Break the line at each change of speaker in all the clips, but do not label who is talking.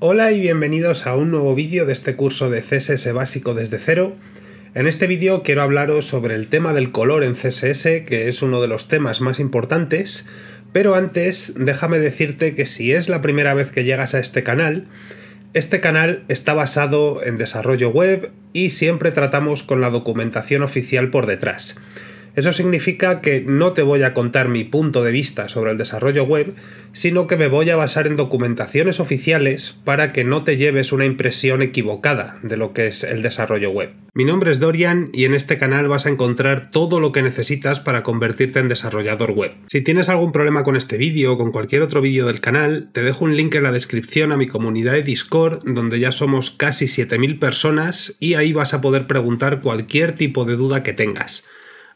Hola y bienvenidos a un nuevo vídeo de este curso de CSS básico desde cero. En este vídeo quiero hablaros sobre el tema del color en CSS, que es uno de los temas más importantes, pero antes déjame decirte que si es la primera vez que llegas a este canal, este canal está basado en desarrollo web y siempre tratamos con la documentación oficial por detrás. Eso significa que no te voy a contar mi punto de vista sobre el desarrollo web, sino que me voy a basar en documentaciones oficiales para que no te lleves una impresión equivocada de lo que es el desarrollo web. Mi nombre es Dorian y en este canal vas a encontrar todo lo que necesitas para convertirte en desarrollador web. Si tienes algún problema con este vídeo o con cualquier otro vídeo del canal, te dejo un link en la descripción a mi comunidad de Discord donde ya somos casi 7.000 personas y ahí vas a poder preguntar cualquier tipo de duda que tengas.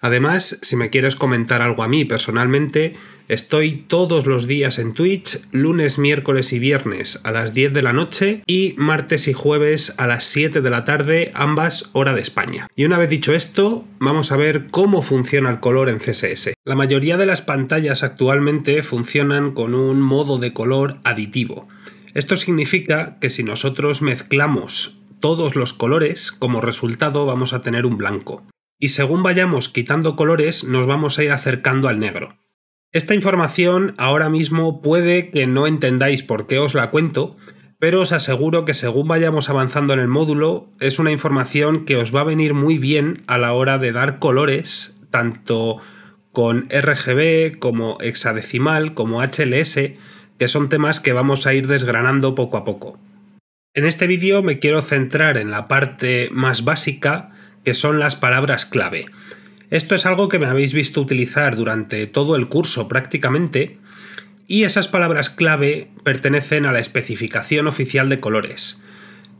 Además, si me quieres comentar algo a mí personalmente, estoy todos los días en Twitch, lunes, miércoles y viernes a las 10 de la noche y martes y jueves a las 7 de la tarde, ambas hora de España. Y una vez dicho esto, vamos a ver cómo funciona el color en CSS. La mayoría de las pantallas actualmente funcionan con un modo de color aditivo. Esto significa que si nosotros mezclamos todos los colores, como resultado vamos a tener un blanco y según vayamos quitando colores nos vamos a ir acercando al negro. Esta información ahora mismo puede que no entendáis por qué os la cuento, pero os aseguro que según vayamos avanzando en el módulo es una información que os va a venir muy bien a la hora de dar colores, tanto con RGB como hexadecimal, como HLS, que son temas que vamos a ir desgranando poco a poco. En este vídeo me quiero centrar en la parte más básica, que son las palabras clave. Esto es algo que me habéis visto utilizar durante todo el curso prácticamente, y esas palabras clave pertenecen a la especificación oficial de colores.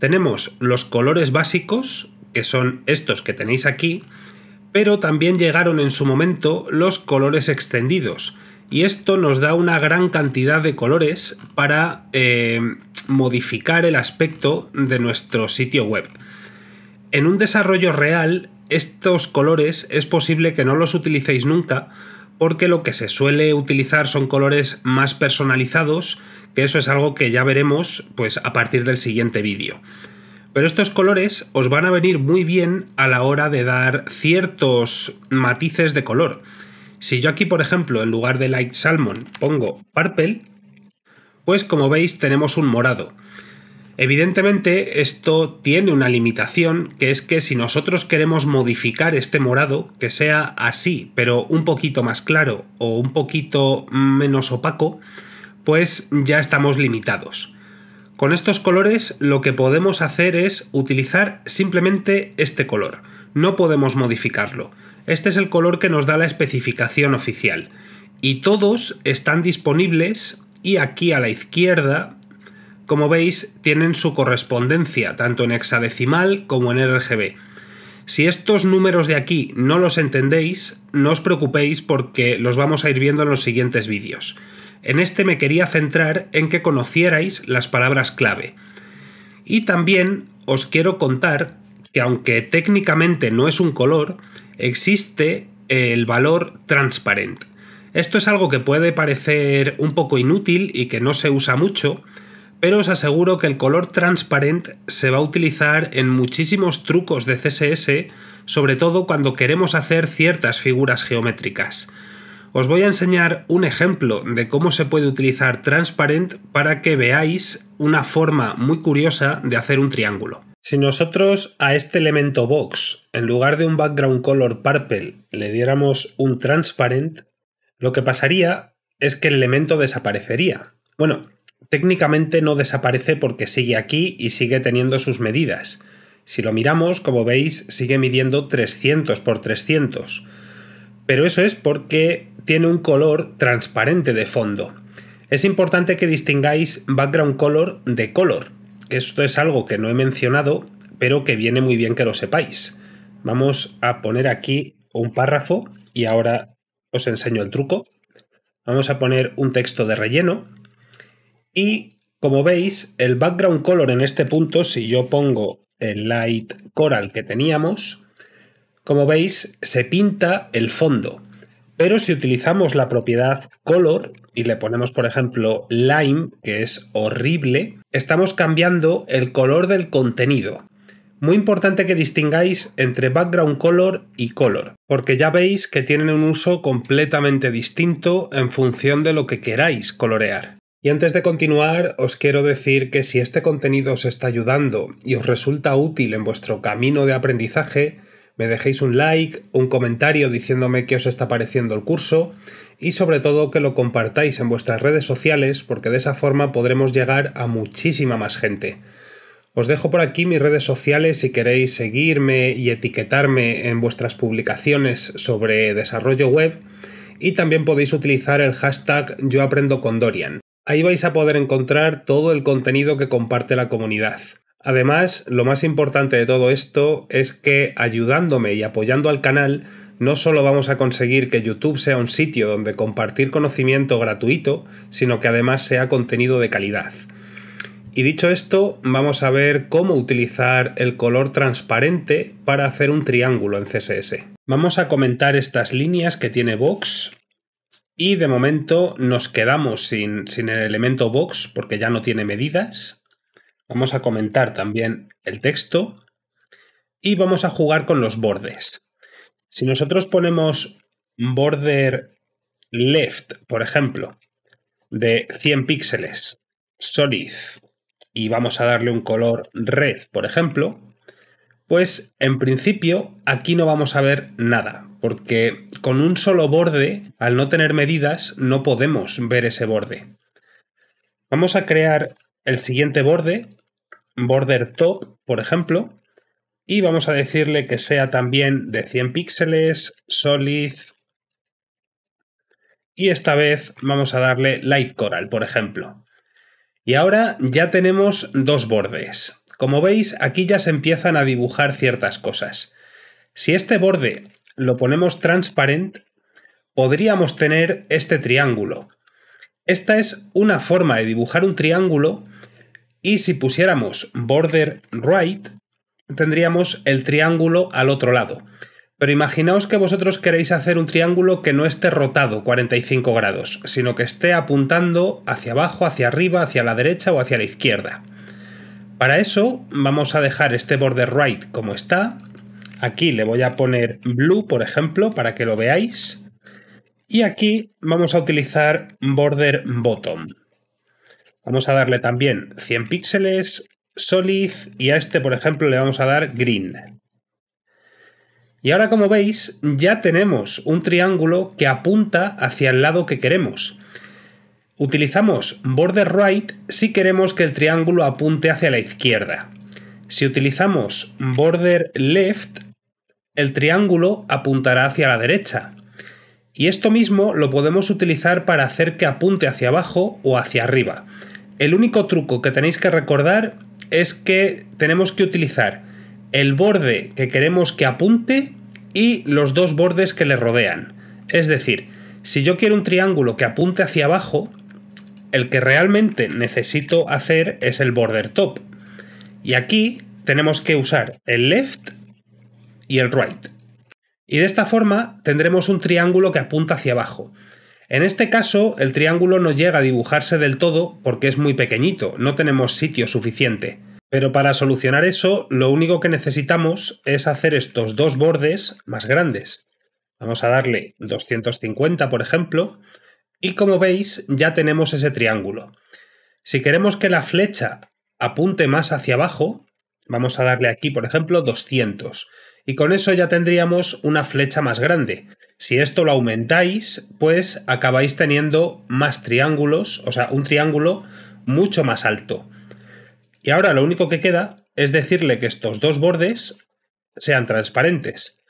Tenemos los colores básicos, que son estos que tenéis aquí, pero también llegaron en su momento los colores extendidos, y esto nos da una gran cantidad de colores para eh, modificar el aspecto de nuestro sitio web. En un desarrollo real, estos colores es posible que no los utilicéis nunca, porque lo que se suele utilizar son colores más personalizados, que eso es algo que ya veremos pues a partir del siguiente vídeo. Pero estos colores os van a venir muy bien a la hora de dar ciertos matices de color. Si yo aquí, por ejemplo, en lugar de Light Salmon pongo Purple, pues como veis tenemos un morado. Evidentemente esto tiene una limitación, que es que si nosotros queremos modificar este morado, que sea así, pero un poquito más claro o un poquito menos opaco, pues ya estamos limitados. Con estos colores lo que podemos hacer es utilizar simplemente este color, no podemos modificarlo. Este es el color que nos da la especificación oficial. Y todos están disponibles y aquí a la izquierda como veis, tienen su correspondencia tanto en hexadecimal como en RGB. Si estos números de aquí no los entendéis, no os preocupéis porque los vamos a ir viendo en los siguientes vídeos. En este me quería centrar en que conocierais las palabras clave. Y también os quiero contar que aunque técnicamente no es un color, existe el valor transparente. Esto es algo que puede parecer un poco inútil y que no se usa mucho, pero os aseguro que el color transparent se va a utilizar en muchísimos trucos de CSS, sobre todo cuando queremos hacer ciertas figuras geométricas. Os voy a enseñar un ejemplo de cómo se puede utilizar transparent para que veáis una forma muy curiosa de hacer un triángulo. Si nosotros a este elemento box, en lugar de un background color purple, le diéramos un transparent, lo que pasaría es que el elemento desaparecería. Bueno, técnicamente no desaparece porque sigue aquí y sigue teniendo sus medidas. Si lo miramos, como veis, sigue midiendo 300 por 300. Pero eso es porque tiene un color transparente de fondo. Es importante que distingáis background color de color, esto es algo que no he mencionado, pero que viene muy bien que lo sepáis. Vamos a poner aquí un párrafo y ahora os enseño el truco. Vamos a poner un texto de relleno y como veis, el background color en este punto, si yo pongo el light coral que teníamos, como veis, se pinta el fondo. Pero si utilizamos la propiedad color y le ponemos, por ejemplo, lime, que es horrible, estamos cambiando el color del contenido. Muy importante que distingáis entre background color y color, porque ya veis que tienen un uso completamente distinto en función de lo que queráis colorear. Y antes de continuar, os quiero decir que si este contenido os está ayudando y os resulta útil en vuestro camino de aprendizaje, me dejéis un like, un comentario diciéndome qué os está pareciendo el curso y sobre todo que lo compartáis en vuestras redes sociales porque de esa forma podremos llegar a muchísima más gente. Os dejo por aquí mis redes sociales si queréis seguirme y etiquetarme en vuestras publicaciones sobre desarrollo web y también podéis utilizar el hashtag yo aprendo con Ahí vais a poder encontrar todo el contenido que comparte la comunidad. Además, lo más importante de todo esto es que ayudándome y apoyando al canal, no solo vamos a conseguir que YouTube sea un sitio donde compartir conocimiento gratuito, sino que además sea contenido de calidad. Y dicho esto, vamos a ver cómo utilizar el color transparente para hacer un triángulo en CSS. Vamos a comentar estas líneas que tiene Vox y de momento nos quedamos sin, sin el elemento box porque ya no tiene medidas. Vamos a comentar también el texto y vamos a jugar con los bordes. Si nosotros ponemos border left, por ejemplo, de 100 píxeles, solid, y vamos a darle un color red, por ejemplo, pues en principio aquí no vamos a ver nada porque con un solo borde, al no tener medidas, no podemos ver ese borde. Vamos a crear el siguiente borde, border top, por ejemplo, y vamos a decirle que sea también de 100 píxeles, solid, y esta vez vamos a darle light coral, por ejemplo. Y ahora ya tenemos dos bordes. Como veis, aquí ya se empiezan a dibujar ciertas cosas. Si este borde lo ponemos transparent, podríamos tener este triángulo. Esta es una forma de dibujar un triángulo y si pusiéramos border right, tendríamos el triángulo al otro lado. Pero imaginaos que vosotros queréis hacer un triángulo que no esté rotado 45 grados, sino que esté apuntando hacia abajo, hacia arriba, hacia la derecha o hacia la izquierda. Para eso vamos a dejar este border right como está Aquí le voy a poner blue, por ejemplo, para que lo veáis. Y aquí vamos a utilizar border bottom. Vamos a darle también 100 píxeles, solid, y a este, por ejemplo, le vamos a dar green. Y ahora, como veis, ya tenemos un triángulo que apunta hacia el lado que queremos. Utilizamos border right si queremos que el triángulo apunte hacia la izquierda. Si utilizamos border left el triángulo apuntará hacia la derecha. Y esto mismo lo podemos utilizar para hacer que apunte hacia abajo o hacia arriba. El único truco que tenéis que recordar es que tenemos que utilizar el borde que queremos que apunte y los dos bordes que le rodean. Es decir, si yo quiero un triángulo que apunte hacia abajo, el que realmente necesito hacer es el border top. Y aquí tenemos que usar el left y el right. Y de esta forma tendremos un triángulo que apunta hacia abajo. En este caso, el triángulo no llega a dibujarse del todo porque es muy pequeñito, no tenemos sitio suficiente. Pero para solucionar eso, lo único que necesitamos es hacer estos dos bordes más grandes. Vamos a darle 250, por ejemplo, y como veis, ya tenemos ese triángulo. Si queremos que la flecha apunte más hacia abajo, vamos a darle aquí, por ejemplo, 200 y con eso ya tendríamos una flecha más grande. Si esto lo aumentáis, pues acabáis teniendo más triángulos, o sea, un triángulo mucho más alto. Y ahora lo único que queda es decirle que estos dos bordes sean transparentes.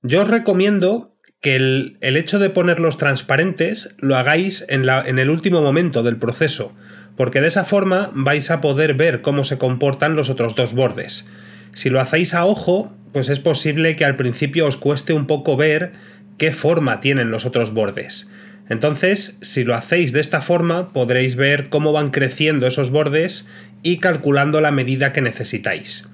Yo os recomiendo que el, el hecho de ponerlos transparentes lo hagáis en, la, en el último momento del proceso, porque de esa forma vais a poder ver cómo se comportan los otros dos bordes. Si lo hacéis a ojo, pues es posible que al principio os cueste un poco ver qué forma tienen los otros bordes. Entonces, si lo hacéis de esta forma, podréis ver cómo van creciendo esos bordes y calculando la medida que necesitáis.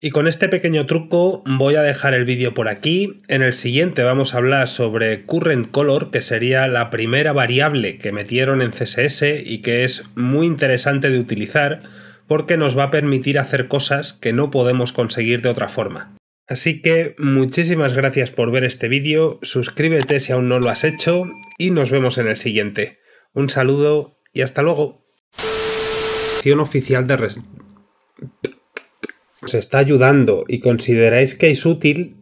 Y con este pequeño truco voy a dejar el vídeo por aquí. En el siguiente vamos a hablar sobre current color, que sería la primera variable que metieron en CSS y que es muy interesante de utilizar porque nos va a permitir hacer cosas que no podemos conseguir de otra forma. Así que muchísimas gracias por ver este vídeo, suscríbete si aún no lo has hecho y nos vemos en el siguiente. Un saludo y hasta luego. Oficial de está ayudando y consideráis que es útil